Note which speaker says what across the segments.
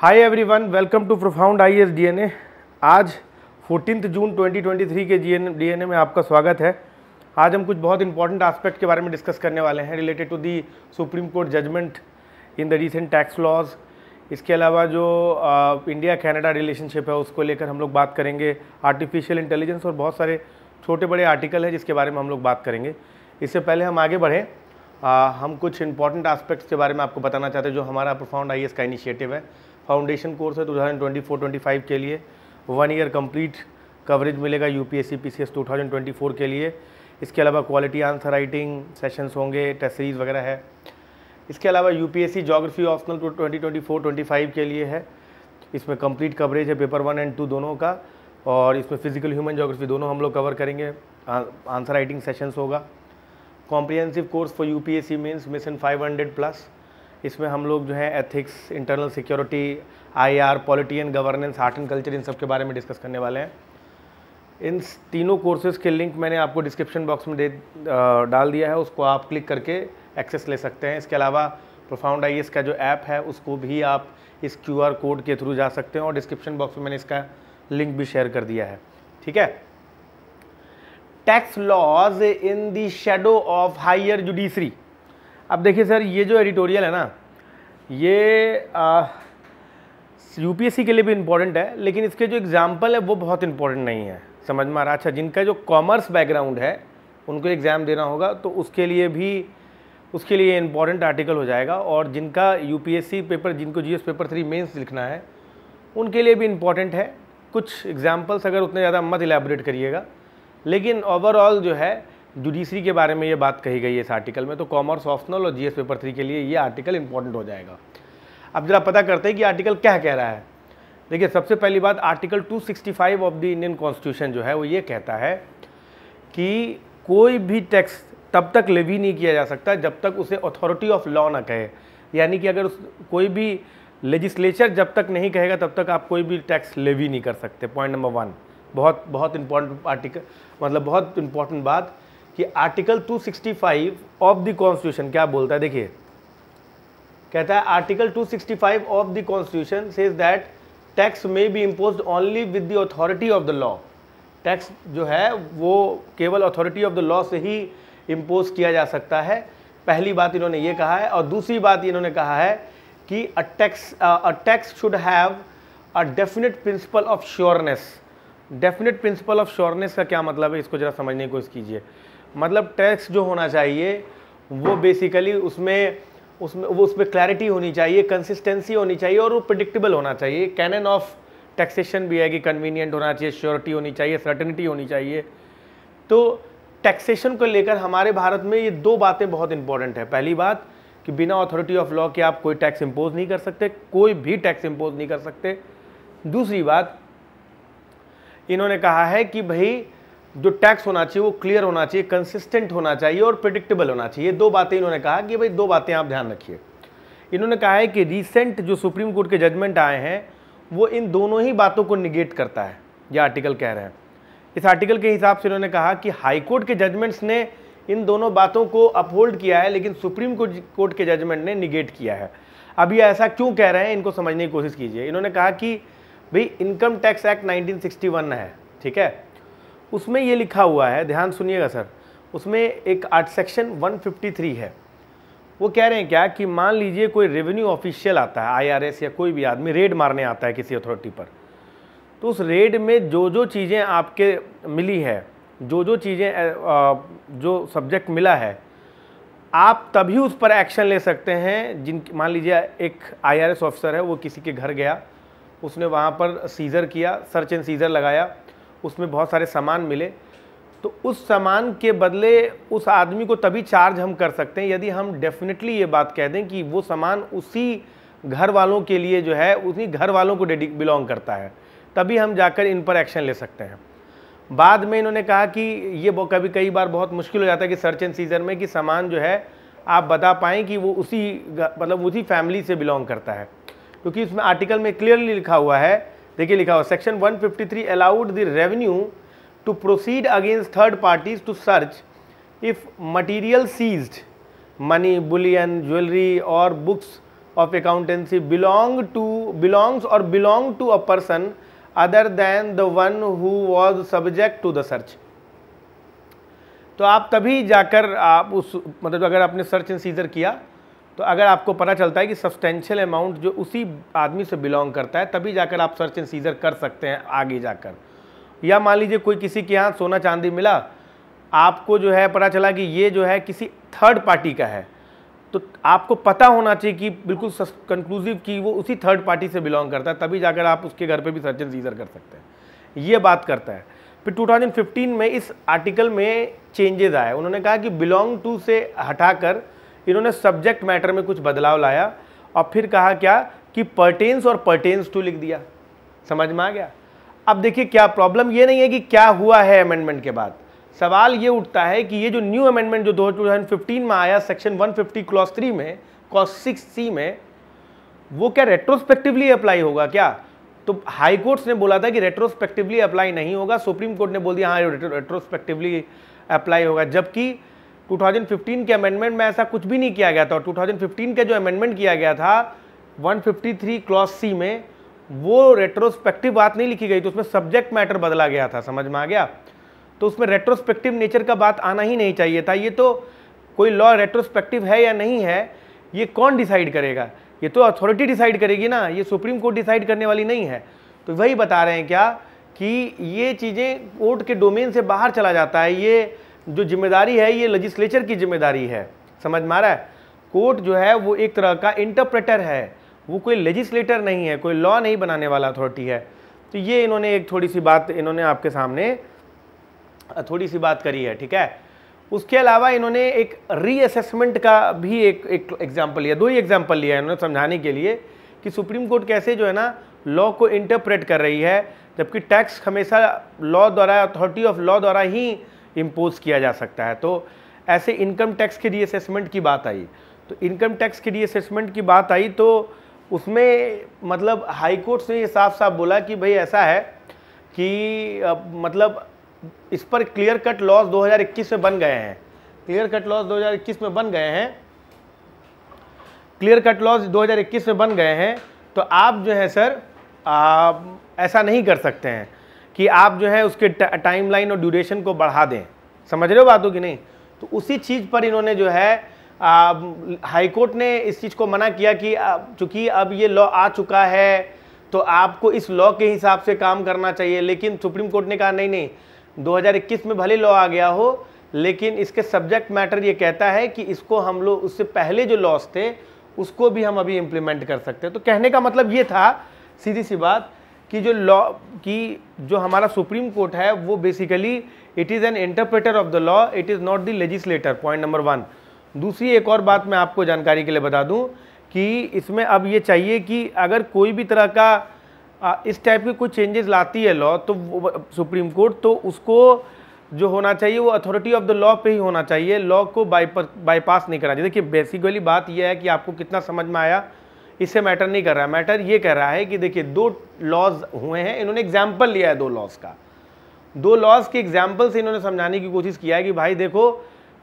Speaker 1: Hi everyone welcome to Profound I S D आज fourteen June 2023 के G N में आपका स्वागत है आज हम कुछ बहुत इंपॉर्टेंट एस्पेक्ट के बारे में डिस्कस करने वाले हैं related to the Supreme Court judgment in the recent tax laws इसके अलावा जो इंडिया कनाडा रिलेशनशिप है उसको लेकर हम लोग बात करेंगे आर्टिफिशियल इंटेलिजेंस और बहुत सारे छोटे बड़े आर्टिकल हैं जिसके बारे में हम लोग बात करेंगे इससे पहले हम आगे बढ़ें हम कुछ इंपॉर्टेंट आस्पेक्ट्स के बारे में आपको बताना चाहते हैं जो हमारा प्रोफाउंड आई का इनिशिएटिव है फाउंडेशन कोर्स है two thousand twenty four twenty five के लिए वन ईयर कंप्लीट कवरेज मिलेगा U P S C P C S two thousand twenty four के लिए इसके अलावा क्वालिटी आंसर राइटिंग सेशंस होंगे टेस्ट सीरीज़ वगैरह है इसके अलावा U P S C geography optional two twenty twenty four twenty five के लिए है इसमें कंप्लीट कवरेज है पेपर वन एंड टू दोनों का और इसमें फिजिकल ह्यूमन जोग्राफी दोनों हम लोग कवर करेंगे आंसर राइटिंग सेशंस होगा comprehensive course for U P S C means mission five hundred plus इसमें हम लोग जो है ethics internal security I R polity and governance art and culture इन सब के बारे में डिस्कस करने वाले हैं इन तीनों कोर्सेज़ के लिंक मैंने आपको डिस्क्रिप्शन बॉक्स में दे डाल दिया है उसको आप क्लिक करके एक्सेस ले सकते हैं इसके अलावा प्रोफाउंड आई e का जो ऐप है उसको भी आप इस क्यू कोड के थ्रू जा सकते हैं और डिस्क्रिप्शन बॉक्स में मैंने इसका लिंक भी शेयर कर दिया है ठीक है tax laws in the shadow of higher judiciary अब देखिए सर ये जो एडिटोरियल है ना ये यूपीएससी के लिए भी इम्पोर्टेंट है लेकिन इसके जो एग्ज़ाम्पल है वो बहुत इम्पोर्टेंट नहीं है समझ में आ रहा अच्छा जिनका जो कॉमर्स बैकग्राउंड है उनको एग्ज़ाम देना होगा तो उसके लिए भी उसके लिए इम्पॉर्टेंट आर्टिकल हो जाएगा और जिनका यू पेपर जिनको जी पेपर थ्री मेन्स लिखना है उनके लिए भी इम्पॉर्टेंट है कुछ एग्जाम्पल्स अगर उतने ज़्यादा मत इलेबोरेट करिएगा लेकिन ओवरऑल जो है जुडिशरी के बारे में ये बात कही गई है इस आर्टिकल में तो कॉमर्स ऑप्शनल और जीएस पेपर थ्री के लिए ये आर्टिकल इंपॉर्टेंट हो जाएगा अब जरा पता करते हैं कि आर्टिकल क्या कह रहा है देखिए सबसे पहली बात article 265 of the Indian constitution जो है वो ये कहता है कि कोई भी टैक्स तब तक लेवी नहीं किया जा सकता जब तक उसे अथॉरिटी ऑफ लॉ ना कहे यानी कि अगर उस कोई भी लेजिस्लेचर जब तक नहीं कहेगा तब तक आप कोई भी टैक्स लेवी नहीं कर सकते पॉइंट नंबर वन बहुत बहुत इंपॉर्टेंट आर्टिकल मतलब बहुत इंपॉर्टेंट बात कि आर्टिकल 265 ऑफ द कॉन्स्टिट्यूशन क्या बोलता है देखिए कहता है article 265 of the constitution says that tax may be impose only with the authority of the law tax जो है वो केवल अथॉरिटी ऑफ द लॉ से ही इम्पोज किया जा सकता है पहली बात इन्होंने ये कहा है और दूसरी बात इन्होंने कहा है कि a tax a tax should have a definite principle of sureness definite principle of sureness का क्या मतलब है इसको ज़रा समझने की कोशिश कीजिए मतलब टैक्स जो होना चाहिए वो बेसिकली उसमें उसमें वो उसमें क्लैरिटी होनी चाहिए कंसिस्टेंसी होनी चाहिए और वो प्रडिक्टेबल होना चाहिए कैनन ऑफ टैक्सेशन भी है कि कन्वीनियंट होना चाहिए श्योरिटी होनी चाहिए सर्टनिटी होनी चाहिए तो टैक्सेशन को लेकर हमारे भारत में ये दो बातें बहुत इंपॉर्टेंट है पहली बात कि बिना अथॉरिटी ऑफ लॉ के आप कोई टैक्स इम्पोज नहीं कर सकते कोई भी टैक्स इम्पोज नहीं कर सकते दूसरी बात इन्होंने कहा है कि भाई जो टैक्स होना चाहिए वो क्लियर होना चाहिए कंसिस्टेंट होना चाहिए और प्रिडिक्टेबल होना चाहिए दो बातें इन्होंने कहा कि भाई दो बातें आप ध्यान रखिए इन्होंने कहा है कि रिसेंट जो सुप्रीम कोर्ट के जजमेंट आए हैं वो इन दोनों ही बातों को निगेट करता है यह आर्टिकल कह रहे हैं इस आर्टिकल के हिसाब से इन्होंने कहा कि हाईकोर्ट के जजमेंट्स ने इन दोनों बातों को अपहोल्ड किया है लेकिन सुप्रीम कोर्ट के जजमेंट ने निगेट किया है अब ये ऐसा क्यों कह रहे हैं इनको समझने की कोशिश कीजिए इन्होंने कहा कि भाई इनकम टैक्स एक्ट 1961 है ठीक है उसमें ये लिखा हुआ है ध्यान सुनिएगा सर उसमें एक आर्ट सेक्शन 153 है वो कह रहे हैं क्या कि मान लीजिए कोई रेवेन्यू ऑफिशियल आता है आईआरएस या कोई भी आदमी रेड मारने आता है किसी अथॉरिटी पर तो उस रेड में जो जो चीज़ें आपके मिली है जो जो चीज़ें जो सब्जेक्ट मिला है आप तभी उस पर एक्शन ले सकते हैं जिन मान लीजिए एक आईआरएस ऑफिसर है वो किसी के घर गया उसने वहाँ पर सीज़र किया सर्च एंड सीज़र लगाया उसमें बहुत सारे सामान मिले तो उस सामान के बदले उस आदमी को तभी चार्ज हम कर सकते हैं यदि हम डेफिनेटली ये बात कह दें कि वो सामान उसी घर वालों के लिए जो है उसी घर वालों को बिलोंग करता है तभी हम जाकर इन पर एक्शन ले सकते हैं बाद में इन्होंने कहा कि ये कभी कई बार बहुत मुश्किल हो जाता है कि सर्च एंड सीजर में कि सामान जो है आप बता पाएँ कि वो उसी मतलब उसी फैमिली से बिलोंग करता है क्योंकि इसमें आर्टिकल में क्लियरली लिखा हुआ है देखिए लिखा हुआ section 153 allowed the revenue to proceed against third parties to search if material seized money bullion jewellery और books of accountancy belong to belongs और belong to a person other than the one who was subject to the search तो आप तभी जाकर आप उस मतलब अगर आपने सर्च एंड सीजर किया तो अगर आपको पता चलता है कि सब्सटेंशियल अमाउंट जो उसी आदमी से बिलोंग करता है तभी जाकर आप सर्च एंड सीजर कर सकते हैं आगे जाकर या मान लीजिए कोई किसी के यहाँ सोना चांदी मिला आपको जो है पता चला कि ये जो है किसी थर्ड पार्टी का है तो आपको पता होना चाहिए कि बिल्कुल कंक्लूसिव कि वो उसी थर्ड पार्टी से बिलोंग करता है तभी जाकर आप उसके घर पर भी सर्च एंड सीजर कर सकते हैं ये बात करता है फिर टू में इस आर्टिकल में चेंजेस आए उन्होंने कहा कि बिलोंग टू से हटाकर इन्होंने सब्जेक्ट मैटर में कुछ बदलाव लाया और फिर कहा क्या कि पर्टेन्स और पर्टेन्स टू लिख दिया समझ में आ गया अब देखिए क्या प्रॉब्लम ये नहीं है कि क्या हुआ है अमेंडमेंट के बाद सवाल ये उठता है कि ये जो न्यू अमेंडमेंट जो दो में आया सेक्शन 150 फिफ्टी क्लॉस थ्री में क्लॉस सिक्स सी में वो क्या रेट्रोस्पेक्टिवली अप्लाई होगा क्या तो हाई कोर्ट्स ने बोला था कि रेट्रोस्पेक्टिवली अप्लाई नहीं होगा सुप्रीम कोर्ट ने बोल दिया हाँ रेट्रोस्पेक्टिवली अप्लाई होगा जबकि 2015 के अमेंडमेंट में ऐसा कुछ भी नहीं किया गया था और 2015 का जो अमेंडमेंट किया गया था 153 क्लॉस सी में वो रेट्रोस्पेक्टिव बात नहीं लिखी गई तो उसमें सब्जेक्ट मैटर बदला गया था समझ में आ गया तो उसमें रेट्रोस्पेक्टिव नेचर का बात आना ही नहीं चाहिए था ये तो कोई लॉ रेट्रोस्पेक्टिव है या नहीं है ये कौन डिसाइड करेगा ये तो अथॉरिटी डिसाइड करेगी ना ये सुप्रीम कोर्ट डिसाइड करने वाली नहीं है तो वही बता रहे हैं क्या कि ये चीज़ें कोर्ट के डोमेन से बाहर चला जाता है ये जो जिम्मेदारी है ये लेजिस्लेचर की जिम्मेदारी है समझ में आ रहा है कोर्ट जो है वो एक तरह का इंटरप्रेटर है वो कोई लेजिस्लेटर नहीं है कोई लॉ नहीं बनाने वाला अथॉरिटी है तो ये इन्होंने एक थोड़ी सी बात इन्होंने आपके सामने थोड़ी सी बात करी है ठीक है उसके अलावा इन्होंने एक रीअसेसमेंट का भी एक एक एग्जाम्पल लिया दो ही एग्जाम्पल लिया इन्होंने समझाने के लिए कि सुप्रीम कोर्ट कैसे जो है ना लॉ को इंटरप्रेट कर रही है जबकि टैक्स हमेशा लॉ द्वारा अथॉरिटी ऑफ लॉ द्वारा ही इम्पोज किया जा सकता है तो ऐसे इनकम टैक्स के रीअसेसमेंट की बात आई तो इनकम टैक्स के रीअसेसमेंट की बात आई तो उसमें मतलब हाई कोर्ट ने ये साफ साफ बोला कि भाई ऐसा है कि अब, मतलब इस पर क्लियर कट लॉस 2021 में बन गए हैं क्लियर कट लॉस 2021 में बन गए हैं क्लियर कट लॉस 2021 में बन गए हैं तो आप जो है सर आप ऐसा नहीं कर सकते हैं कि आप जो है उसके टाइम लाइन और ड्यूरेशन को बढ़ा दें समझ रहे हो बातों की नहीं तो उसी चीज़ पर इन्होंने जो है हाईकोर्ट ने इस चीज़ को मना किया कि चूँकि अब ये लॉ आ चुका है तो आपको इस लॉ के हिसाब से काम करना चाहिए लेकिन सुप्रीम कोर्ट ने कहा नहीं नहीं 2021 में भले लॉ आ गया हो लेकिन इसके सब्जेक्ट मैटर ये कहता है कि इसको हम लोग उससे पहले जो लॉस थे उसको भी हम अभी इम्प्लीमेंट कर सकते हैं तो कहने का मतलब ये था सीधी सी बात कि जो लॉ की जो हमारा सुप्रीम कोर्ट है वो basically it is an interpreter of the law it is not the legislator point number one दूसरी एक और बात मैं आपको जानकारी के लिए बता दूं कि इसमें अब ये चाहिए कि अगर कोई भी तरह का इस टाइप की कोई चेंजेस लाती है लॉ तो सुप्रीम कोर्ट तो उसको जो होना चाहिए वो अथॉरिटी ऑफ द लॉ पे ही होना चाहिए लॉ को बाईपास नहीं करना चाहिए देखिए बेसिकली बात यह है कि आपको कितना समझ में आया इससे मैटर नहीं कर रहा मैटर ये कह रहा है कि देखिए दो लॉज हुए हैं इन्होंने एग्जाम्पल लिया है दो लॉज का दो लॉज के एग्जाम्पल से इन्होंने समझाने की कोशिश किया है कि भाई देखो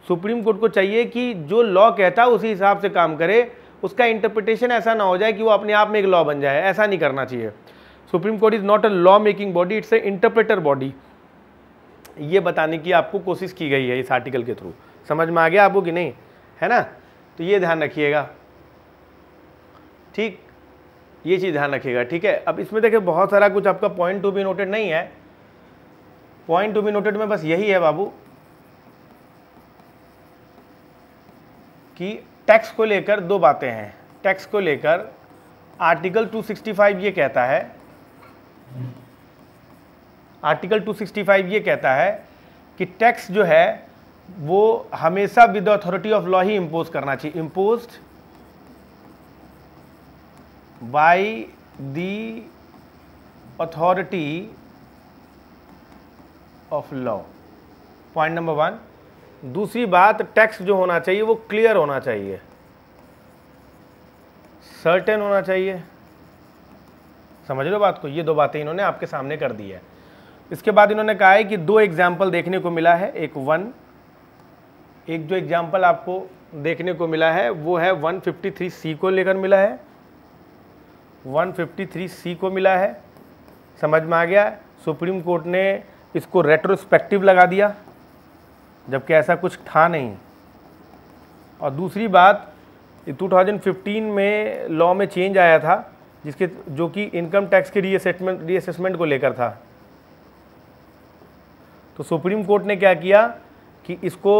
Speaker 1: सुप्रीम कोर्ट को चाहिए कि जो लॉ कहता है उसी हिसाब से काम करे उसका इंटरप्रिटेशन ऐसा ना हो जाए कि वो अपने आप में एक लॉ बन जाए ऐसा नहीं करना चाहिए Supreme Court is not a law making body it's a interpreter body ये बताने की आपको कोशिश की गई है इस आर्टिकल के थ्रू समझ में आ गया आपको कि नहीं है ना तो ये ध्यान रखिएगा ठीक ये चीज़ ध्यान रखिएगा ठीक है अब इसमें देखिए बहुत सारा कुछ आपका पॉइंट टू बी नोटेड नहीं है पॉइंट टू बी नोटेड में बस यही है बाबू कि टैक्स को लेकर दो बातें हैं टैक्स को लेकर आर्टिकल 265 ये कहता है आर्टिकल 265 ये कहता है कि टैक्स जो है वो हमेशा विद अथॉरिटी ऑफ लॉ ही इम्पोज करना चाहिए impose by the authority of law point number one दूसरी बात टैक्स जो होना चाहिए वो क्लियर होना चाहिए सर्टेन होना चाहिए समझ लो बात को ये दो बातें इन्होंने आपके सामने कर दी है इसके बाद इन्होंने कहा है कि दो एग्जाम्पल देखने को मिला है एक वन एक जो एग्जाम्पल आपको देखने को मिला है वो है 153 सी को लेकर मिला है 153 सी को मिला है समझ में आ गया सुप्रीम कोर्ट ने इसको रेट्रोस्पेक्टिव लगा दिया जबकि ऐसा कुछ था नहीं और दूसरी बात 2015 में लॉ में चेंज आया था जिसके जो कि इनकम टैक्स के रीअसेसमेंट रीअसेसमेंट को लेकर था तो सुप्रीम कोर्ट ने क्या किया कि इसको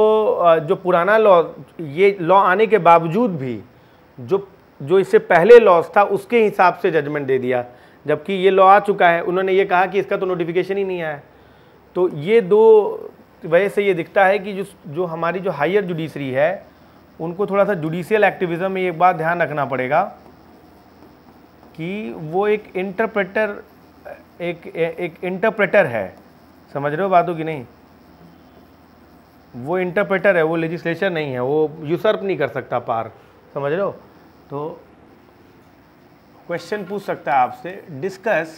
Speaker 1: जो पुराना लॉ ये लॉ आने के बावजूद भी जो जो इससे पहले लॉस था उसके हिसाब से जजमेंट दे दिया जबकि ये लॉ आ चुका है उन्होंने ये कहा कि इसका तो नोटिफिकेशन ही नहीं आया तो ये दो वजह से ये दिखता है कि जो जो हमारी जो हायर जुडिशरी है उनको थोड़ा सा जुडिशियल एक्टिविज़म में एक बात ध्यान रखना पड़ेगा कि वो एक इंटरप्रेटर एक एक इंटरप्रेटर है समझ रहे हो बातों की नहीं वो इंटरप्रेटर है वो लेजिस्लेशन नहीं है वो यूसर्प नहीं कर सकता पार समझ रहे हो तो क्वेश्चन पूछ सकता है आपसे डिस्कस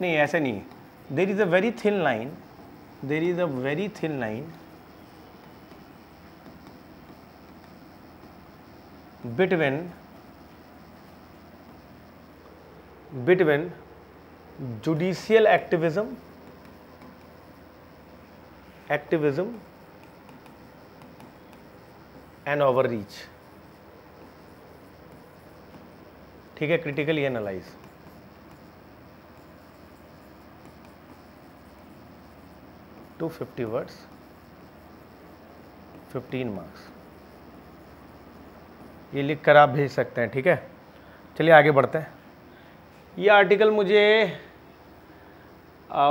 Speaker 1: नहीं ऐसे नहीं there is a very thin line there is a very thin line between between judicial activism activism and reach ठीक है critically analyse two fifty words fifteen marks ये लिख कर आप भेज सकते हैं ठीक है चलिए आगे बढ़ते हैं ये आर्टिकल मुझे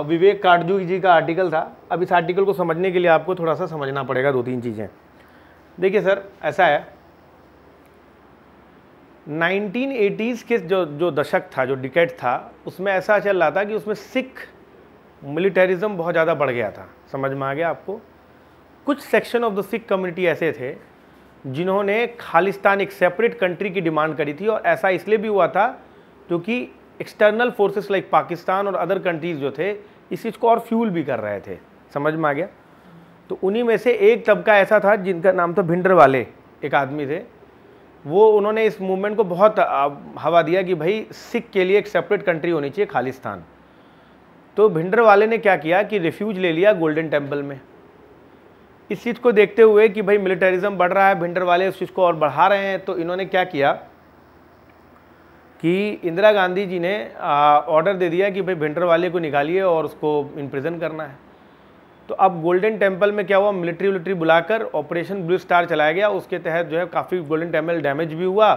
Speaker 1: विवेक काटजू जी का आर्टिकल था अब इस आर्टिकल को समझने के लिए आपको थोड़ा सा समझना पड़ेगा दो तीन चीज़ें देखिए सर ऐसा है 1980s के जो जो दशक था जो डिकेट था उसमें ऐसा चल रहा था कि उसमें सिख मिलिटरिज्म बहुत ज़्यादा बढ़ गया था समझ में आ गया आपको कुछ section of the Sikh community ऐसे थे जिन्होंने खालिस्तान एक सेपरेट कंट्री की डिमांड करी थी और ऐसा इसलिए भी हुआ था क्योंकि एक्सटर्नल फोर्सेस लाइक पाकिस्तान और अदर कंट्रीज़ जो थे इस चीज़ को और फ्यूल भी कर रहे थे समझ में आ गया तो उन्हीं में से एक तबका ऐसा था जिनका नाम था भिंडर वाले एक आदमी थे वो उन्होंने इस मूवमेंट को बहुत हवा दिया कि भाई सिख के लिए एक सेपरेट कंट्री होनी चाहिए खालिस्तान तो भिंडर वाले ने क्या किया कि रिफ्यूज ले लिया गोल्डन टेम्पल में इस चीज़ को देखते हुए कि भाई मिलिटरिज्म बढ़ रहा है भिंडर वाले उस चीज़ को और बढ़ा रहे हैं तो इन्होंने क्या किया कि इंदिरा गांधी जी ने ऑर्डर दे दिया कि भाई भिंडर वाले को निकालिए और उसको इम्प्रिजन करना है तो अब गोल्डन टेम्पल में क्या हुआ मिलिट्री विलिट्री बुलाकर ऑपरेशन ब्लू स्टार चलाया गया उसके तहत जो है काफ़ी गोल्डन टेम्पल डैमेज भी हुआ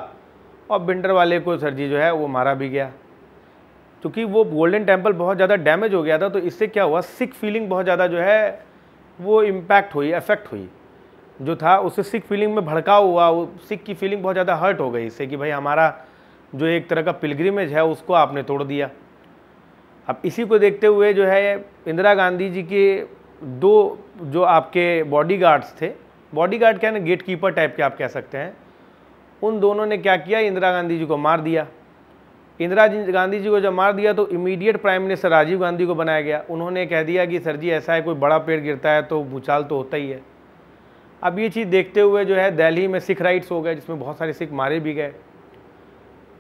Speaker 1: और बिंडर वाले को सर जी जो है वो मारा भी गया क्योंकि वो गोल्डन टेम्पल बहुत ज़्यादा डैमेज हो गया था तो इससे क्या हुआ सिख फीलिंग बहुत ज़्यादा जो है वो इम्पैक्ट हुई अफेक्ट हुई जो था उससे सिख फीलिंग में भड़काव हुआ वो सिख की फीलिंग बहुत ज़्यादा हर्ट हो गई इससे कि भाई हमारा जो एक तरह का पिलग्रिमेज है उसको आपने तोड़ दिया अब इसी को देखते हुए जो है इंदिरा गांधी जी के दो जो आपके बॉडी गार्ड्स थे बॉडी गार्ड क्या ना गेट कीपर टाइप के आप कह सकते हैं उन दोनों ने क्या किया इंदिरा गांधी जी को मार दिया इंदिरा गांधी जी को जब मार दिया तो immediate prime minister Rajiv Gandhi को बनाया गया उन्होंने कह दिया कि सर जी ऐसा है कोई बड़ा पेड़ गिरता है तो भूचाल तो होता ही है अब ये चीज़ देखते हुए जो है दिल्ली में सिख राइट्स हो गए जिसमें बहुत सारे सिख मारे भी गए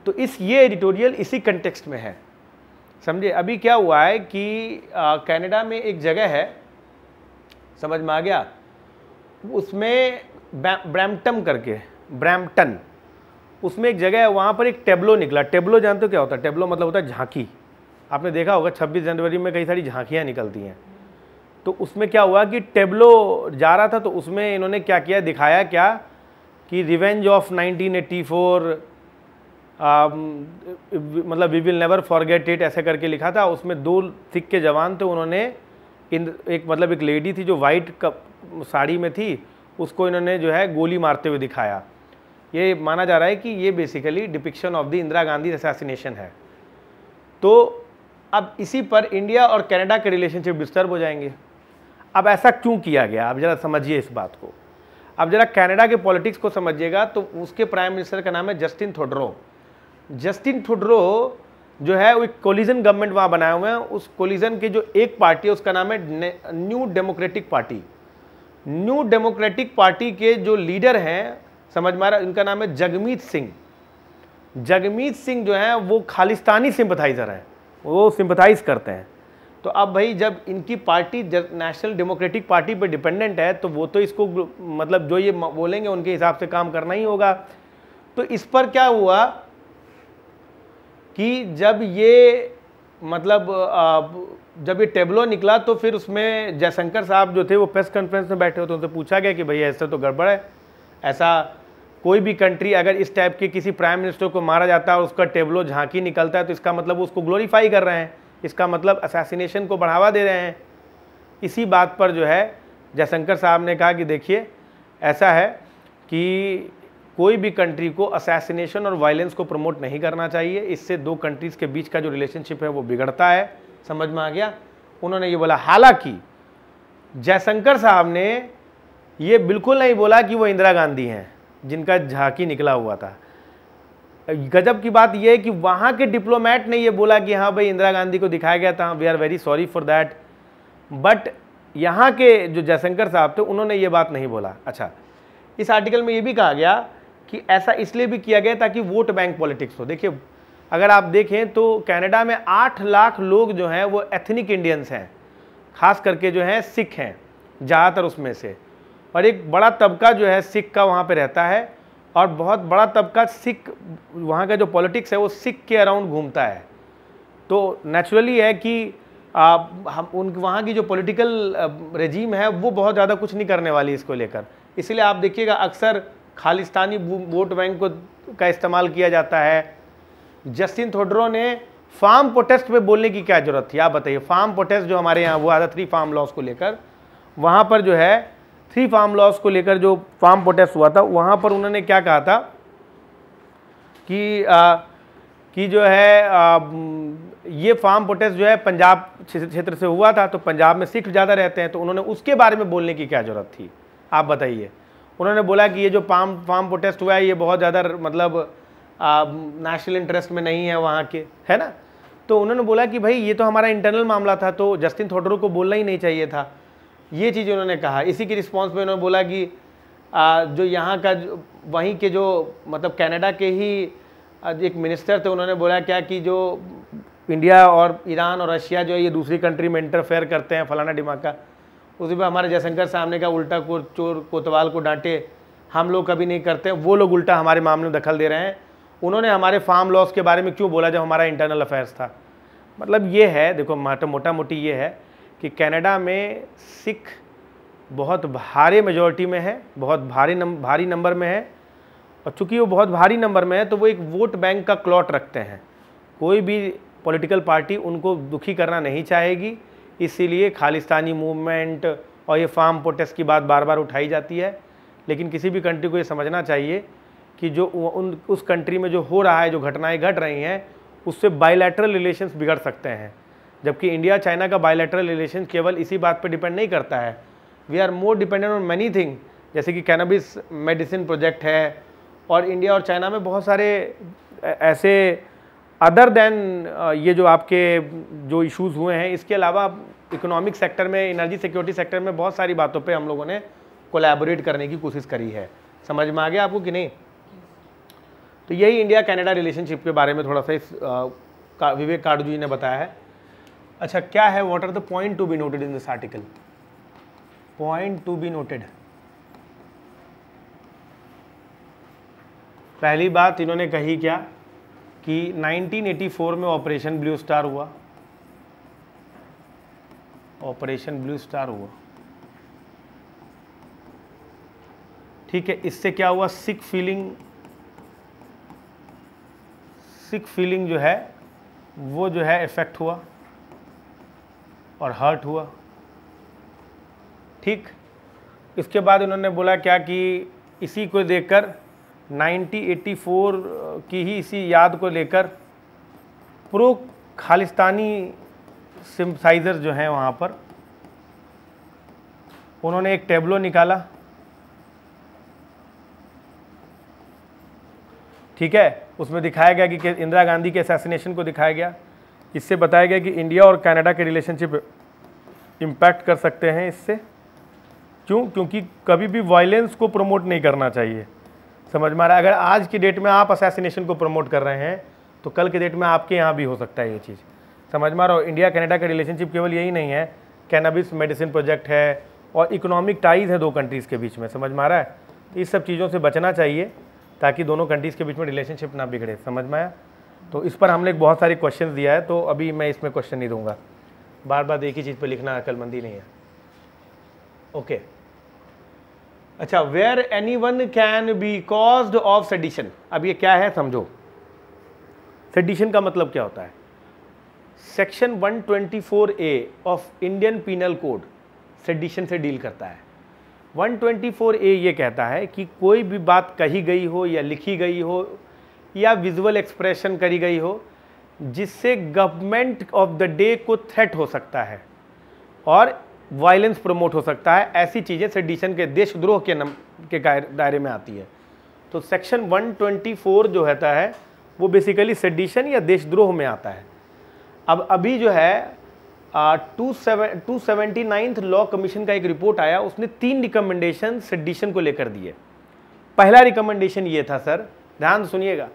Speaker 1: तो इस ये एडिटोरियल इसी कंटेक्स्ट में है समझे अभी क्या हुआ है कि कनाडा में एक जगह है समझ में आ गया उसमें ब्रैमटम करके ब्रैम्पटन उसमें एक जगह है वहाँ पर एक टेबलो निकला टेबलो जानते हो क्या होता है टेबलो मतलब होता है झांकी आपने देखा होगा 26 जनवरी में कई सारी झांकियाँ निकलती हैं तो उसमें क्या हुआ कि टेबलो जा रहा था तो उसमें इन्होंने क्या किया दिखाया क्या कि रिवेंज ऑफ 1984 मतलब we will never forget it ऐसे करके लिखा था उसमें दो सिख के जवान थे उन्होंने इन एक मतलब एक लेडी थी जो वाइट साड़ी में थी उसको इन्होंने जो है गोली मारते हुए दिखाया ये माना जा रहा है कि ये basically depiction of the Indira Gandhi assassination है तो अब इसी पर इंडिया और कनाडा के रिलेशनशिप डिस्टर्ब हो जाएंगे अब ऐसा क्यों किया गया आप ज़रा समझिए इस बात को अब ज़रा कनाडा के पॉलिटिक्स को समझिएगा तो उसके प्राइम मिनिस्टर का नाम है जस्टिन थोड्रो जस्टिन थोड्रो जो है वो एक कोलिजन गवर्नमेंट वहाँ बनाए हुए हैं उस कोलिजन के जो एक पार्टी है उसका नाम है new democratic party new democratic party के जो लीडर हैं समझ में आ रहा उनका नाम है जगमीत सिंह जगमीत सिंह जो है वो खालिस्तानी सिंपथाइज़र हैं वो सिंपथाइज करते हैं तो अब भाई जब इनकी पार्टी नेशनल डेमोक्रेटिक पार्टी पर डिपेंडेंट है तो वो तो इसको मतलब जो ये बोलेंगे उनके हिसाब से काम करना ही होगा तो इस पर क्या हुआ कि जब ये मतलब जब ये टेबलो निकला तो फिर उसमें जयशंकर साहब जो थे वो प्रेस कॉन्फ्रेंस में बैठे होते उनसे पूछा गया कि भैया ऐसे तो गड़बड़ है ऐसा कोई भी कंट्री अगर इस टाइप के किसी प्राइम मिनिस्टर को मारा जाता है और उसका टेबलो झांकी निकलता है तो इसका मतलब उसको ग्लोरीफाई कर रहे हैं इसका मतलब असासीनेशन को बढ़ावा दे रहे हैं इसी बात पर जो है जयशंकर साहब ने कहा कि देखिए ऐसा है कि कोई भी कंट्री को असैसिनेशन और वायलेंस को प्रमोट नहीं करना चाहिए इससे दो कंट्रीज़ के बीच का जो रिलेशनशिप है वो बिगड़ता है समझ में आ गया उन्होंने ये बोला हालांकि जयशंकर साहब ने ये बिल्कुल नहीं बोला कि वो इंदिरा गांधी हैं जिनका झांकी निकला हुआ था गजब की बात यह है कि वहाँ के डिप्लोमैट ने ये बोला कि हाँ भाई इंदिरा गांधी को दिखाया गया था we are very sorry for that but यहाँ के जो जयशंकर साहब थे उन्होंने ये बात नहीं बोला अच्छा इस आर्टिकल में ये भी कहा गया कि ऐसा इसलिए भी किया गया ताकि वोट बैंक पॉलिटिक्स हो देखिए अगर आप देखें तो कनाडा में आठ लाख लोग जो हैं वो एथनिक इंडियंस हैं खास करके जो हैं सिख हैं ज़्यादातर उसमें से और एक बड़ा तबका जो है सिख का वहाँ पे रहता है और बहुत बड़ा तबका सिख वहाँ का जो पॉलिटिक्स है वो सिख के अराउंड घूमता है तो नेचुरली है कि आप हम उन वहाँ की जो पॉलिटिकल रेजीम है वो बहुत ज़्यादा कुछ नहीं करने वाली इसको लेकर इसलिए आप देखिएगा अक्सर खालिस्तानी वोट बैंक को का इस्तेमाल किया जाता है जस्टिन थोडरो ने फार्म प्रोटेस्ट पे बोलने की क्या जरूरत थी आप बताइए फार्म प्रोटेस्ट जो हमारे यहाँ हुआ था थ्री फार्म लॉस को लेकर वहाँ पर जो है थ्री फार्म लॉस को लेकर जो फार्म प्रोटेस्ट हुआ था वहाँ पर उन्होंने क्या कहा था कि आ, कि जो है आ, ये फार्म प्रोटेस्ट जो है पंजाब क्षेत्र से हुआ था तो पंजाब में सिख ज़्यादा रहते हैं तो उन्होंने उसके बारे में बोलने की क्या ज़रूरत थी आप बताइए उन्होंने बोला कि ये जो पाम फार्म प्रोटेस्ट हुआ है ये बहुत ज़्यादा मतलब नेशनल इंटरेस्ट में नहीं है वहाँ के है ना तो उन्होंने बोला कि भाई ये तो हमारा इंटरनल मामला था तो जस्टिन थोडरो को बोलना ही नहीं चाहिए था ये चीज़ उन्होंने कहा इसी के रिस्पॉन्स में उन्होंने बोला कि आ, जो यहाँ का वहीं के जो मतलब कैनेडा के ही एक मिनिस्टर थे उन्होंने बोला क्या कि जो इंडिया और ईरान और रशिया जो है ये दूसरी कंट्री में इंटरफेयर करते हैं फलाना दिमाग का उसी पर हमारे जयशंकर सामने का उल्टा को चोर कोतवाल को डांटे हम लोग कभी नहीं करते वो लोग उल्टा हमारे मामले में दखल दे रहे हैं उन्होंने हमारे फार्म लॉस के बारे में क्यों बोला जब हमारा इंटरनल अफेयर्स था मतलब ये है देखो मोटा मोटी ये है कि कनाडा में सिख बहुत भारी मेजोरिटी में है बहुत भारी नम भारी नंबर में है और चूंकि वो बहुत भारी नंबर में है तो वो एक वोट बैंक का क्लॉट रखते हैं कोई भी पॉलिटिकल पार्टी उनको दुखी करना नहीं चाहेगी इसीलिए खालिस्तानी मूवमेंट और ये फार्म प्रोटेस्ट की बात बार बार उठाई जाती है लेकिन किसी भी कंट्री को ये समझना चाहिए कि जो उन उस कंट्री में जो हो रहा है जो घटनाएं घट रही हैं उससे बायलैटरल रिलेशंस बिगड़ सकते हैं जबकि इंडिया चाइना का बायलैटरल रिलेशन केवल इसी बात पर डिपेंड नहीं करता है we are more dependent on many thing जैसे कि कैनबिस मेडिसिन प्रोजेक्ट है और इंडिया और चाइना में बहुत सारे ऐसे अदर देन uh, ये जो आपके जो इश्यूज़ हुए हैं इसके अलावा इकोनॉमिक सेक्टर में एनर्जी सिक्योरिटी सेक्टर में बहुत सारी बातों पे हम लोगों ने कोलैबोरेट करने की कोशिश करी है समझ में आ गया आपको कि नहीं तो यही इंडिया कनाडा रिलेशनशिप के बारे में थोड़ा सा इस uh, का, विवेक काडू जी ने बताया है अच्छा क्या है what are the point to be noted in this article point to be noted पहली बात इन्होंने कही क्या कि 1984 में ऑपरेशन ब्लू स्टार हुआ ऑपरेशन ब्लू स्टार हुआ ठीक है इससे क्या हुआ सिक फीलिंग सिक फीलिंग जो है वो जो है इफेक्ट हुआ और हर्ट हुआ ठीक इसके बाद उन्होंने बोला क्या कि इसी को देखकर 1984 की ही इसी याद को लेकर प्रो खालिस्तानी सिम्साइज़र जो हैं वहाँ पर उन्होंने एक टेबलो निकाला ठीक है उसमें दिखाया गया कि इंदिरा गांधी के असैसिनेशन को दिखाया गया इससे बताया गया कि इंडिया और कनाडा के रिलेशनशिप इम्पैक्ट कर सकते हैं इससे क्यों क्योंकि कभी भी वायलेंस को प्रमोट नहीं करना चाहिए समझ में आ रहा है अगर आज की डेट में आप असैसिनेशन को प्रमोट कर रहे हैं तो कल के डेट में आपके यहाँ भी हो सकता है ये चीज़ समझ में आ रहा हो इंडिया कनाडा का रिलेशनशिप केवल यही नहीं है कैनबिस मेडिसिन प्रोजेक्ट है और इकोनॉमिक टाइज है दो कंट्रीज़ के बीच में समझ में आ रहा है तो इस सब चीज़ों से बचना चाहिए ताकि दोनों कंट्रीज़ के बीच में रिलेशनशिप ना बिगड़े समझ में आया तो इस पर हमने बहुत सारे क्वेश्चन दिया है तो अभी मैं इसमें क्वेश्चन नहीं दूंगा बार बार एक ही चीज़ पर लिखना अकलमंदी नहीं है ओके okay. अच्छा where any one can be cause of sedition अब ये क्या है समझो सेडिशन का मतलब क्या होता है section 124 A of Indian penal code sedition से डील करता है 124 ए ये कहता है कि कोई भी बात कही गई हो या लिखी गई हो या विजुअल एक्सप्रेशन करी गई हो जिससे गवर्नमेंट ऑफ द डे को थ्रेट हो सकता है और वायलेंस प्रमोट हो सकता है ऐसी चीज़ें सेडिशन के देशद्रोह के नम के दायरे में आती है तो सेक्शन 124 जो रहता है वो बेसिकली सेडिशन या देशद्रोह में आता है अब अभी जो है two seven two seventy ninth law commission का एक रिपोर्ट आया उसने तीन रिकमेंडेशन सेडिशन को लेकर दिए पहला रिकमेंडेशन ये था सर ध्यान सुनिएगा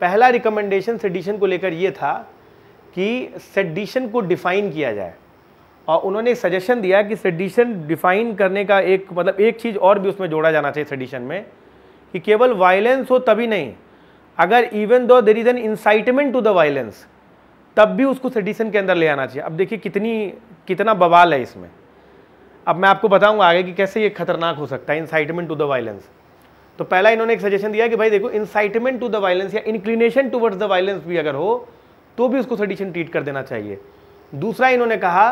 Speaker 1: पहला रिकमेंडेशन सेडिशन को लेकर ये था कि सेडिशन को डिफाइन किया जाए और उन्होंने सजेशन दिया कि सेडिशन डिफाइन करने का एक मतलब एक चीज़ और भी उसमें जोड़ा जाना चाहिए सेडिशन में कि केवल वायलेंस हो तभी नहीं अगर even though there is an incitement to the violence तब भी उसको सेडिशन के अंदर ले आना चाहिए अब देखिए कितनी कितना बवाल है इसमें अब मैं आपको बताऊंगा आगे कि कैसे ये खतरनाक हो सकता है इंसाइटमेंट टू द वायलेंस तो पहला इन्होंने एक सजेशन दिया कि भाई देखो इंसाइटमेंट टू द वायलेंस या इंक्लिनेशन टूवर्ड्स द वायलेंस भी अगर हो तो भी उसको सडिशन ट्रीट कर देना चाहिए दूसरा इन्होंने कहा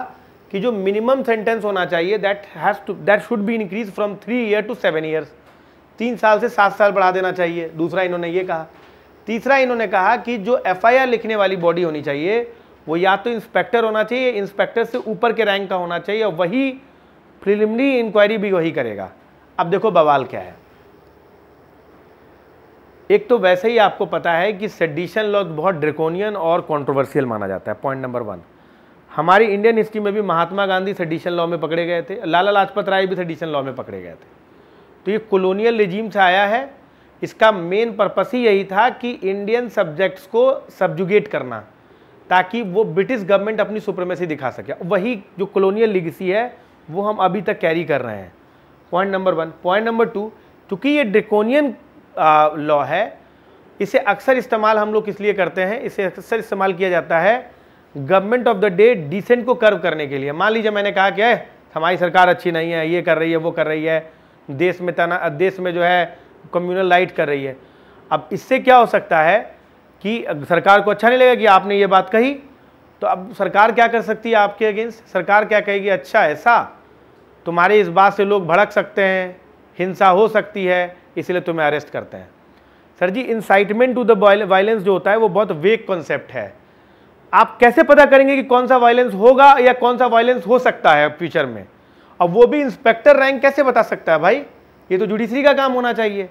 Speaker 1: कि जो मिनिमम सेंटेंस होना चाहिए that has to that should be increase from three year to seven years तीन साल से सात साल बढ़ा देना चाहिए दूसरा इन्होंने ये कहा तीसरा इन्होंने कहा कि जो एफआईआर लिखने वाली बॉडी होनी चाहिए वो या तो इंस्पेक्टर होना चाहिए इंस्पेक्टर से ऊपर के रैंक का होना चाहिए और वही प्रिलिमिनरी इंक्वायरी भी वही करेगा अब देखो बवाल क्या है एक तो वैसे ही आपको पता है कि सेडिशन लॉ बहुत ड्रिकोनियन और कॉन्ट्रोवर्सियल माना जाता है पॉइंट नंबर वन हमारी इंडियन हिस्ट्री में भी महात्मा गांधी सेडिशन लॉ में पकड़े गए थे लाला लाजपत राय भी सेडिशन लॉ में पकड़े गए थे तो ये कॉलोनियल रिजीम से आया है इसका मेन पर्पस ही यही था कि इंडियन सब्जेक्ट्स को सब्जुगेट करना ताकि वो ब्रिटिश गवर्नमेंट अपनी सुप्रमेसी दिखा सके वही जो कॉलोनियल लिगसी है वो हम अभी तक कैरी कर रहे हैं point number one point number two चूँकि ये ड्रिकोनियन लॉ है इसे अक्सर इस्तेमाल हम लोग इसलिए करते हैं इसे अक्सर इस्तेमाल किया जाता है government of the day dissent को कर्व करने के लिए मान लीजिए मैंने कहा कि हमारी सरकार अच्छी नहीं है ये कर रही है वो कर रही है देश में तना देश में जो है कम्युनल लाइट कर रही है अब इससे क्या हो सकता है कि सरकार को अच्छा नहीं लगेगा कि आपने ये बात कही तो अब सरकार क्या कर सकती है आपके अगेंस्ट सरकार क्या कहेगी अच्छा ऐसा तुम्हारे इस बात से लोग भड़क सकते हैं हिंसा हो सकती है इसलिए तुम्हें अरेस्ट करते हैं sir ji incitement to the violence जो होता है वो बहुत वेक कॉन्सेप्ट है आप कैसे पता करेंगे कि कौन सा वायलेंस होगा या कौन सा वायलेंस हो सकता है फ्यूचर में अब वो भी इंस्पेक्टर रैंक कैसे बता सकता है भाई ये तो जुडिशरी का काम होना चाहिए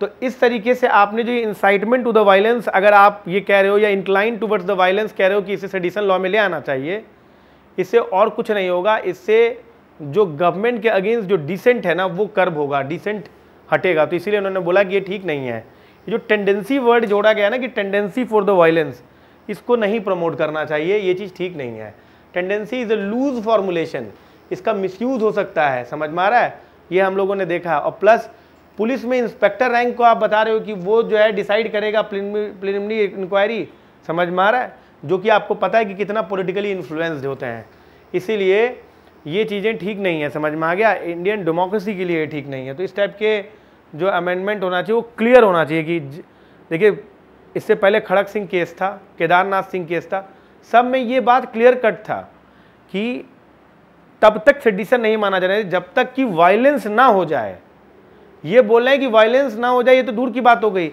Speaker 1: तो इस तरीके से आपने जो इंसाइटमेंट टू द वायलेंस अगर आप ये कह रहे हो या इंक्लाइन टूवर्ड्स द वायलेंस कह रहे हो कि इसे सडिशन लॉ में ले आना चाहिए इससे और कुछ नहीं होगा इससे जो गवर्नमेंट के अगेंस्ट जो डिसेंट है ना वो कर्ब होगा डिसेंट हटेगा तो इसीलिए उन्होंने बोला कि ये ठीक नहीं है जो टेंडेंसी वर्ड जोड़ा गया ना कि टेंडेंसी फॉर द वायलेंस इसको नहीं प्रमोट करना चाहिए ये चीज़ ठीक नहीं है tendency is a loose formulation इसका मिस हो सकता है समझ में आ रहा है ये हम लोगों ने देखा और प्लस पुलिस में इंस्पेक्टर रैंक को आप बता रहे हो कि वो जो है डिसाइड करेगा प्रिलिमिनरी इंक्वायरी समझ में आ रहा है जो कि आपको पता है कि कितना पॉलिटिकली इन्फ्लुएंस्ड होते हैं इसीलिए ये चीज़ें ठीक नहीं है समझ में आ गया इंडियन डेमोक्रेसी के लिए ठीक नहीं है तो इस टाइप के जो अमेंडमेंट होना चाहिए वो क्लियर होना चाहिए कि देखिए इससे पहले खड़क सिंह केस था केदारनाथ सिंह केस था सब में ये बात क्लियर कट था कि तब तक सेडिशन नहीं माना रहा है जब तक कि वायलेंस ना हो जाए ये बोल रहे हैं कि वायलेंस ना हो जाए ये तो दूर की बात हो गई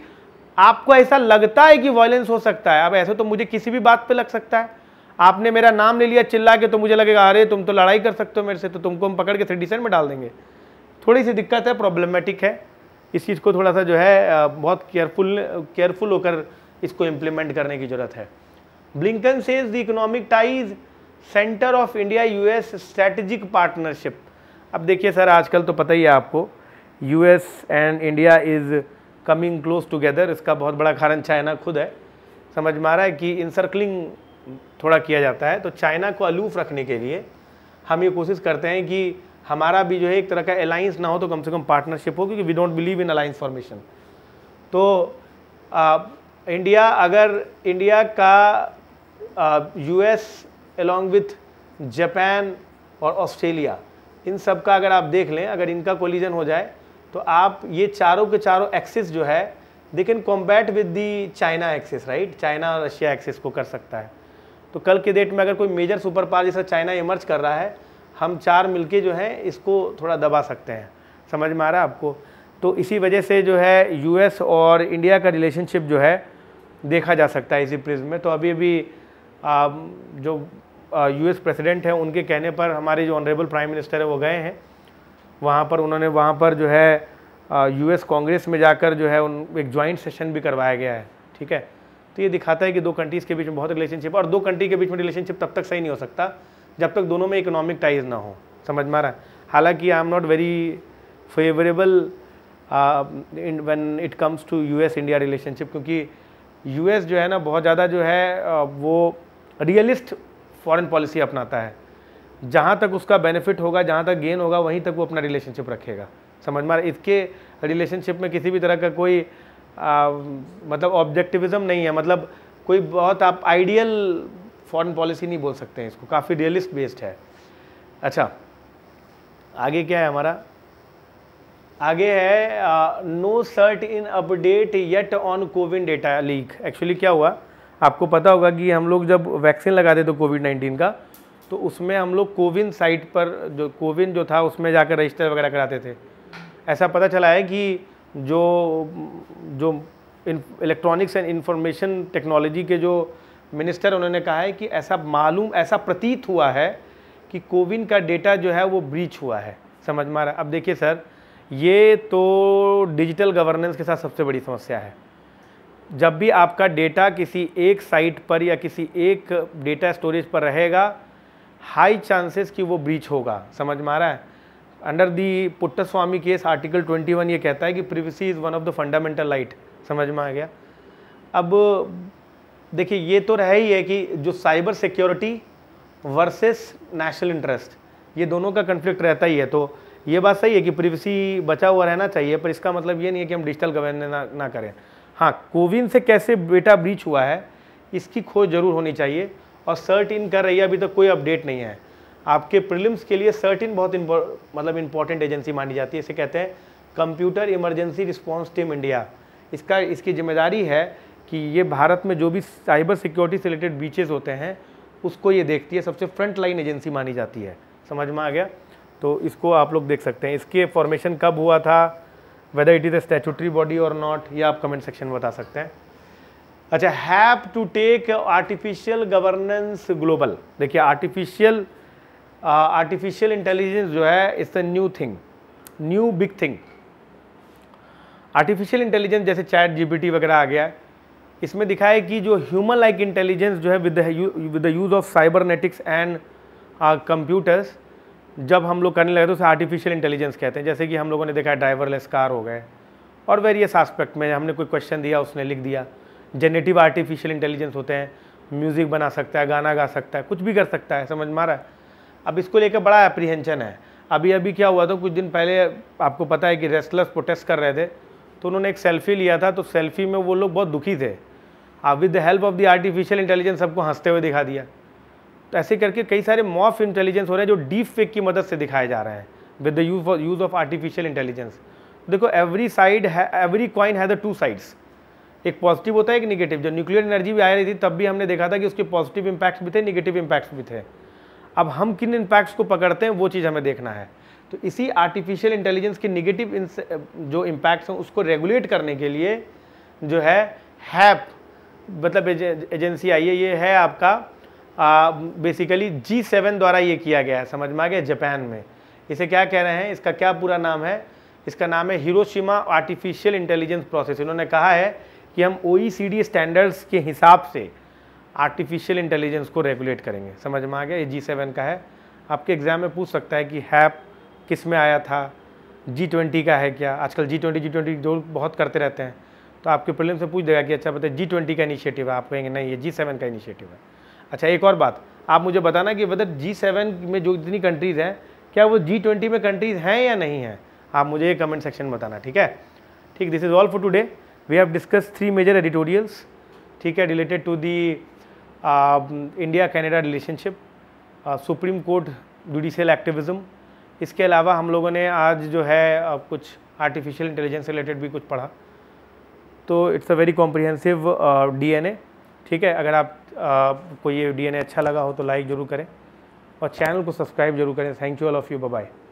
Speaker 1: आपको ऐसा लगता है कि वायलेंस हो सकता है अब ऐसे तो मुझे किसी भी बात पे लग सकता है आपने मेरा नाम ले लिया चिल्ला के तो मुझे लगेगा अरे तुम तो लड़ाई कर सकते हो मेरे से तो तुमको हम पकड़ के सेडिशन में डाल देंगे थोड़ी सी दिक्कत है प्रॉब्लमेटिक है इस चीज़ को थोड़ा सा जो है बहुत केयरफुल केयरफुल होकर इसको इम्प्लीमेंट करने की ज़रूरत है Blinken says the economic ties centre of India US strategic partnership अब देखिए सर आजकल तो पता ही है आपको US and India is coming close together इसका बहुत बड़ा कारण चाइना खुद है समझ में आ रहा है कि इंसर्कलिंग थोड़ा किया जाता है तो चाइना को अलूफ रखने के लिए हम ये कोशिश करते हैं कि हमारा भी जो है एक तरह का अलाइंस ना हो तो कम से कम पार्टनरशिप हो क्योंकि we don't believe in alliance formation तो आ, इंडिया अगर इंडिया का यूएस एलोंग विथ जापान और ऑस्ट्रेलिया इन सब का अगर आप देख लें अगर इनका कोलिजन हो जाए तो आप ये चारों के चारों एक्सिस जो है they can combat with the China axis right China और रशिया एक्सिस को कर सकता है तो कल के डेट में अगर कोई मेजर सुपर पावर जैसा चाइना इमर्ज कर रहा है हम चार मिलके जो है इसको थोड़ा दबा सकते हैं समझ में आ रहा है आपको तो इसी वजह से जो है यूएस और इंडिया का रिलेशनशिप जो है देखा जा सकता है इसी प्रिज्म में तो अभी अभी आ, जो यूएस प्रेसिडेंट हैं उनके कहने पर हमारे जो ऑनरेबल प्राइम मिनिस्टर है वो गए हैं वहाँ पर उन्होंने वहाँ पर जो है एस कांग्रेस में जाकर जो है उन एक ज्वाइंट सेशन भी करवाया गया है ठीक है तो ये दिखाता है कि दो कंट्रीज़ के बीच में बहुत रिलेशनशिप और दो कंट्री के बीच में रिलेशनशिप तब तक सही नहीं हो सकता जब तक दोनों में इकोनॉमिक टाइज ना हो समझ में आ रहा है हालांकि I am not very favourable when it comes to US India relationship क्योंकि यूएस जो है ना बहुत ज़्यादा जो है uh, वो रियलिस्ट फॉरेन पॉलिसी अपनाता है जहाँ तक उसका बेनिफिट होगा जहाँ तक गेन होगा वहीं तक वो अपना रिलेशनशिप रखेगा समझ में इसके रिलेशनशिप में किसी भी तरह का कोई आ, uh, मतलब ऑब्जेक्टिविज़म नहीं है मतलब कोई बहुत आप आइडियल फॉरेन पॉलिसी नहीं बोल सकते हैं इसको काफ़ी रियलिस्ट बेस्ड है अच्छा आगे क्या है हमारा आगे है no CERT-In update yet on CoWIN data leak actually क्या हुआ आपको पता होगा कि हम लोग जब वैक्सीन लगाते थे कोविड नाइन्टीन का तो उसमें हम लोग कोविन साइट पर जो कोविन जो था उसमें जाकर रजिस्टर वगैरह कराते थे ऐसा पता चला है कि जो जो इलेक्ट्रॉनिक्स एंड इंफॉर्मेशन टेक्नोलॉजी के जो मिनिस्टर उन्होंने कहा है कि ऐसा मालूम ऐसा प्रतीत हुआ है कि कोविन का डेटा जो है वो ब्रीच हुआ है समझ में आ रहा अब देखिए सर ये तो डिजिटल गवर्नेंस के साथ सबसे बड़ी समस्या है जब भी आपका डेटा किसी एक साइट पर या किसी एक डेटा स्टोरेज पर रहेगा हाई चांसेस कि वो ब्रीच होगा समझ में आ रहा है under the Puttaswamy case article 21 ये कहता है कि privacy is one of the fundamental right समझ में आ गया अब देखिए ये तो रहा ही है कि जो cyber security versus national interest ये दोनों का कन्फ्लिक्ट रहता ही है तो ये बात सही है कि प्रिवेसी बचा हुआ रहना चाहिए पर इसका मतलब ये नहीं है कि हम डिजिटल गवर्नेंस ना, ना करें हाँ कोविन से कैसे बेटा ब्रीच हुआ है इसकी खोज जरूर होनी चाहिए और सर्ट इन कर रही है अभी तक तो कोई अपडेट नहीं है आपके प्रिलिम्स के लिए सर्ट इन बहुत मतलब इंपॉर्टेंट एजेंसी मानी जाती है इसे कहते हैं computer emergency response team India इसका इसकी जिम्मेदारी है कि ये भारत में जो भी साइबर सिक्योरिटी से रिलेटेड बीचेस होते हैं उसको ये देखती है सबसे फ्रंट लाइन एजेंसी मानी जाती है समझ में आ गया तो इसको आप लोग देख सकते हैं इसके फॉर्मेशन कब हुआ था whether it is a statutory body और नॉट ये आप कमेंट सेक्शन में बता सकते हैं अच्छा have to take artificial governance global देखिए आर्टिफिशियल आर्टिफिशियल इंटेलिजेंस जो है it's a new thing new big thing artificial intelligence जैसे चैट जीपीटी वगैरह आ गया है इसमें दिखाया कि जो ह्यूमन लाइक इंटेलिजेंस जो है with with the use of cybernetics and computers जब हम लोग करने लगे तो उसे आर्टिफिशियल इंटेलिजेंस कहते हैं जैसे कि हम लोगों ने देखा ड्राइवरलेस कार हो गए और वेरियस आस्पेक्ट में हमने कोई क्वेश्चन दिया उसने लिख दिया जेनेटिव आर्टिफिशियल इंटेलिजेंस होते हैं म्यूज़िक बना सकता है गाना गा सकता है कुछ भी कर सकता है समझ मारा है अब इसको लेकर बड़ा अप्रीहेंशन है अभी अभी क्या हुआ था कुछ दिन पहले आपको पता है कि रेस्टलेस प्रोटेस्ट कर रहे थे तो उन्होंने एक सेल्फी लिया था तो सेल्फी में वो लोग बहुत दुखी थे अब with the help of the artificial intelligence सबको हंसते हुए दिखा दिया तो ऐसे करके कई सारे मॉफ इंटेलिजेंस हो रहे हैं जो डीप फेक की मदद से दिखाए जा रहे हैं with the use of artificial intelligence देखो every side every coin has the two sides एक पॉजिटिव होता है एक निगेटिव जब न्यूक्लियर एनर्जी भी आ रही थी तब भी हमने देखा था कि उसके पॉजिटिव इम्पैक्ट्स भी थे निगेटिव इम्पैक्ट्स भी थे अब हम किन इम्पैक्ट्स को पकड़ते हैं वो चीज़ हमें देखना है तो इसी आर्टिफिशियल इंटेलिजेंस के निगेटिव जो इम्पैक्ट्स हैं उसको रेगुलेट करने के लिए जो है हैप मतलब एजेंसी आई है ये है आपका आ, बेसिकली जी सेवन द्वारा ये किया गया है समझ में आ गया जापान में इसे क्या कह रहे हैं इसका क्या पूरा नाम है इसका नाम है हिरोशिमा आर्टिफिशियल इंटेलिजेंस प्रोसेस इन्होंने कहा है कि हम ओ स्टैंडर्ड्स e के हिसाब से आर्टिफिशियल इंटेलिजेंस को रेगुलेट करेंगे समझ में आ गया ये जी सेवन का है आपके एग्ज़ाम में पूछ सकता है कि हैप किस में आया था जी ट्वेंटी का है क्या आजकल जी ट्वेंटी जी ट्वेंटी जो बहुत करते रहते हैं तो आपके प्रॉब्लम से पूछ देगा कि अच्छा बताए जी ट्वेंटी का इनिशिएटिव है आप कहेंगे नहीं ये जी सेवन का इनिशिएटिव है अच्छा एक और बात आप मुझे बताना कि वदर जी सेवन में जो जितनी कंट्रीज़ हैं क्या वो जी ट्वेंटी में कंट्रीज़ हैं या नहीं हैं आप मुझे ये कमेंट सेक्शन में बताना ठीक है ठीक this is all for today we have discuss three major editorials ठीक है related to the India Canada relationship Supreme Court judicial activism इसके अलावा हम लोगों ने आज जो है uh, कुछ आर्टिफिशियल इंटेलिजेंस रिलेटेड भी कुछ पढ़ा तो it's a very comprehensive DNA ठीक है अगर आप कोई uh, को ये डीएनए अच्छा लगा हो तो लाइक ज़रूर करें और चैनल को सब्सक्राइब जरूर करें thank you all of you bye